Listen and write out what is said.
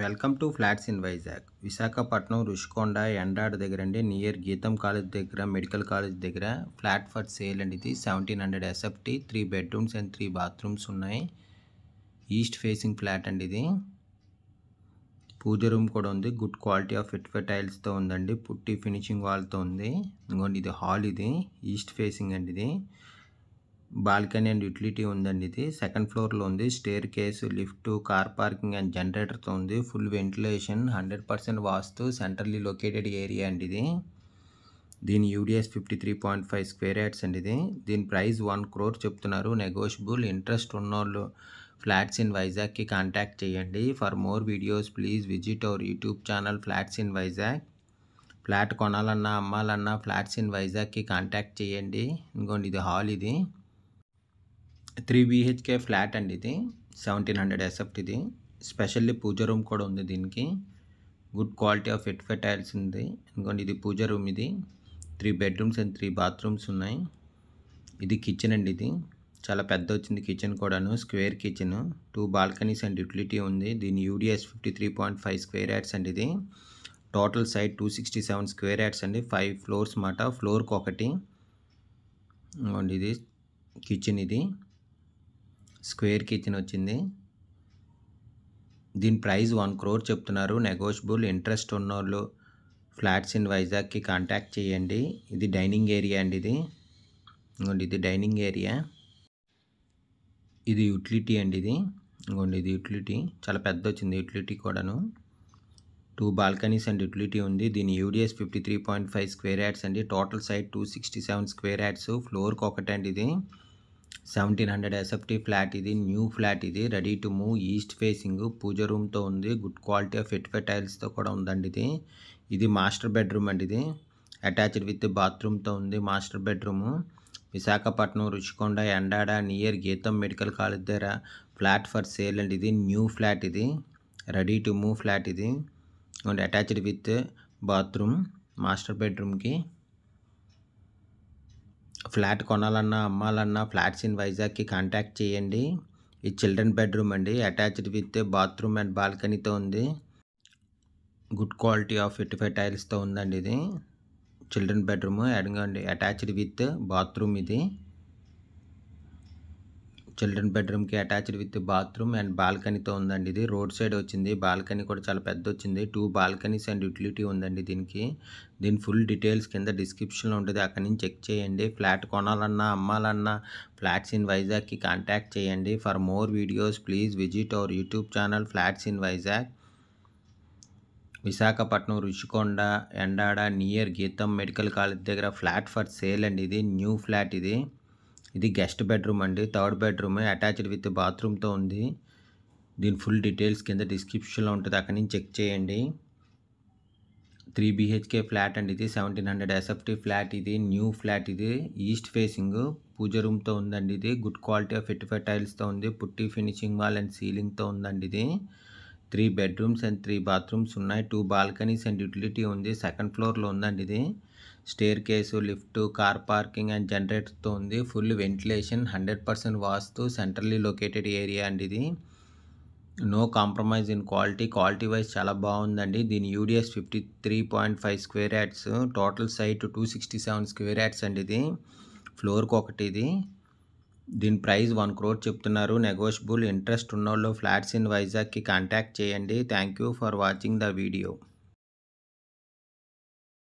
welcome to flats in Vizag Visakhapatnam Rushikonda Endada దగ్గర అండి near GITAM college దగ్గర మెడికల్ కాలేజ్ దగ్గర ఫ్లాట్ ఫర్ సేల్ అండి ఇది seventeen hundred SFT three bedrooms and three bathrooms ఉన్నాయి ఈస్ట్ ఫేసింగ్ ఫ్లాట్ అండి ఇది పూజ రూమ్ కూడా ఉంది గుడ్ క్వాలిటీ ఆఫ్ ఫిట్ టైల్స్తో ఉందండి పుట్టి ఫినిషింగ్ వాల్తో ఉంది ఇంకోండి ఇది హాల్ ఇది ఈస్ట్ ఫేసింగ్ అండి ఇది బాల్కనీ అండ్ యూటిలిటీ ఉందండి ఇది సెకండ్ ఫ్లోర్లో ఉంది staircase lift car parking and జనరేటర్తో ఉంది full ventilation hundred percent vastu centrally located area అండి ఇది దీని UDS fifty three point five square yards అండి ఇది దీని ప్రైస్ వన్ క్రోర్ చెప్తున్నారు నెగోషియబుల్ ఇంట్రెస్ట్ ఉన్నోళ్ళు ఫ్లాట్స్ ఇన్ వైజాగ్కి కాంటాక్ట్ చేయండి for more videos please visit our YouTube channel flats in Vizag flat కొనాలన్నా అమ్మాలన్నా ఫ్లాట్స్ ఇన్ వైజాగ్కి కాంటాక్ట్ చేయండి ఇంకోండి ఇది హాల్ ఇది త్రీ బీహెచ్కే ఫ్లాట్ అండి ఇది సెవెంటీన్ హండ్రెడ్ ఎసెప్ట్ ఇది స్పెషల్లీ పూజ రూమ్ కూడా ఉంది దీనికి గుడ్ క్వాలిటీ ఆఫ్ ఎట్ఫె టైల్స్ ఉంది ఎందుకంటే ఇది పూజ రూమ్ ఇది three bedrooms and three bathrooms ఉన్నాయి ఇది కిచెన్ అండి ఇది చాలా పెద్ద వచ్చింది కిచెన్ కూడాను square kitchen two balconies and utility ఉంది దీని UDS fifty three point five square yards అండి ఇది total side two sixty seven square yards అండి ఫైవ్ ఫ్లోర్స్ మాట ఫ్లోర్కి ఒకటి ఇది కిచెన్ ఇది స్క్వేర్ కిచెన్ వచ్చింది దీని ప్రైస్ వన్ క్రోర్ చెప్తున్నారు నెగోషియబుల్ ఇంట్రెస్ట్ ఉన్నోళ్ళు ఫ్లాట్స్ ఇన్ వైజాగ్కి కాంటాక్ట్ చేయండి ఇది డైనింగ్ ఏరియా అండి ఇది ఇంకోండి ఇది డైనింగ్ ఏరియా ఇది యూటిలిటీ అండి ఇది ఇంకోండి ఇది యూటిలిటీ చాలా పెద్ద వచ్చింది యూటిలిటీ కూడాను టూ బాల్కనీస్ అండ్ యూటిలిటీ ఉంది దీని UDS fifty three point five square yards అండి total side two sixty seven square yards ఫ్లోర్కి ఒకటండి ఇది సెవెంటీన్ హండ్రెడ్ ఎస్ఎఫ్టీ ఫ్లాట్ ఇది న్యూ ఫ్లాట్ ఇది ready to move east facing pooja రూమ్తో ఉంది good quality of vitrified టైల్స్తో కూడా ఉందండి ఇది ఇది మాస్టర్ బెడ్రూమ్ అండి ఇది అటాచ్డ్ విత్ బాత్రూమ్తో ఉంది master bedroom Visakhapatnam Rushikonda Endada near GITAM medical college దగ్గర ఫ్లాట్ ఫర్ సేల్ అండి ఇది న్యూ ఫ్లాట్ ఇది రెడీ టు మూవ్ ఫ్లాట్ ఇది and attached with bathroom master బెడ్రూమ్కి ఫ్లాట్ కొనాలన్నా అమ్మాలన్నా ఫ్లాట్స్ ఇన్ వైజాగ్కి కాంటాక్ట్ చేయండి ఈ చిల్డ్రన్ బెడ్రూమ్ అండి అటాచ్డ్ విత్ బాత్రూమ్ అండ్ బాల్కనీతో ఉంది good quality of fifty five టైల్స్తో ఉందండి ఇది చిల్డ్రన్ బెడ్రూమ్ అడగండి అటాచ్డ్ విత్ బాత్రూమ్ ఇది చిల్డ్రన్ బెడ్రూమ్కి అటాచ్డ్ విత్ బాత్రూమ్ అండ్ బాల్కనీతో ఉందండి ఇది రోడ్ సైడ్ వచ్చింది బాల్కనీ కూడా చాలా పెద్ద వచ్చింది టూ బాల్కనీస్ అండ్ యూటిలిటీ ఉందండి దీనికి దీని ఫుల్ డీటెయిల్స్ కింద డిస్క్రిప్షన్లో ఉంటుంది అక్కడి నుంచి చెక్ చేయండి ఫ్లాట్ కొనాలన్నా అమ్మాలన్నా ఫ్లాట్స్ ఇన్ వైజాగ్కి కాంటాక్ట్ చేయండి for more videos please visit our YouTube channel flats in Vizag Visakhapatnam Rushikonda Endada near GITAM medical college దగ్గర ఫ్లాట్ ఫర్ సేల్ అండి ఇది న్యూ ఫ్లాట్ ఇది ఇది గెస్ట్ బెడ్రూమ్ అండి థర్డ్ బెడ్రూమ్ అటాచ్డ్ విత్ బాత్రూమ్తో ఉంది దీని ఫుల్ డీటెయిల్స్ కింద డిస్క్రిప్షన్లో ఉంటుంది అక్కడి నుంచి చెక్ చేయండి త్రీ బీహెచ్కే ఫ్లాట్ అండి ఇది సెవెంటీన్ హండ్రెడ్ ఎస్ఎఫ్టీ ఫ్లాట్ ఇది న్యూ ఫ్లాట్ ఇది ఈస్ట్ ఫేసింగ్ పూజ రూమ్తో ఉందండి ఇది గుడ్ క్వాలిటీ ఆఫ్ ఎట్టిఫై టైల్స్తో ఉంది పుట్టి ఫినిషింగ్ వాల్ అండ్ సీలింగ్తో ఉందండి ఇది three bedrooms and three bathrooms ఉన్నాయి టూ బాల్కనీస్ అండ్ యూటిలిటీ ఉంది సెకండ్ ఫ్లోర్లో ఉందండి ఇది staircase lift car parking and జనరేటర్తో ఉంది full ventilation hundred percent vastu centrally located area అండి ఇది no compromise in quality quality wise చాలా బాగుందండి దీని UDS fifty three point five square yards total site two sixty seven square yards అండి ఇది ఫ్లోర్కి ఒకటి ఇది దీని ప్రైస్ వన్ క్రోర్ చెప్తున్నారు నెగోషియబుల్ ఇంట్రెస్ట్ ఉన్నోళ్ళు ఫ్లాట్స్ ఇన్ వైజాగ్కి కాంటాక్ట్ చేయండి thank you for watching the video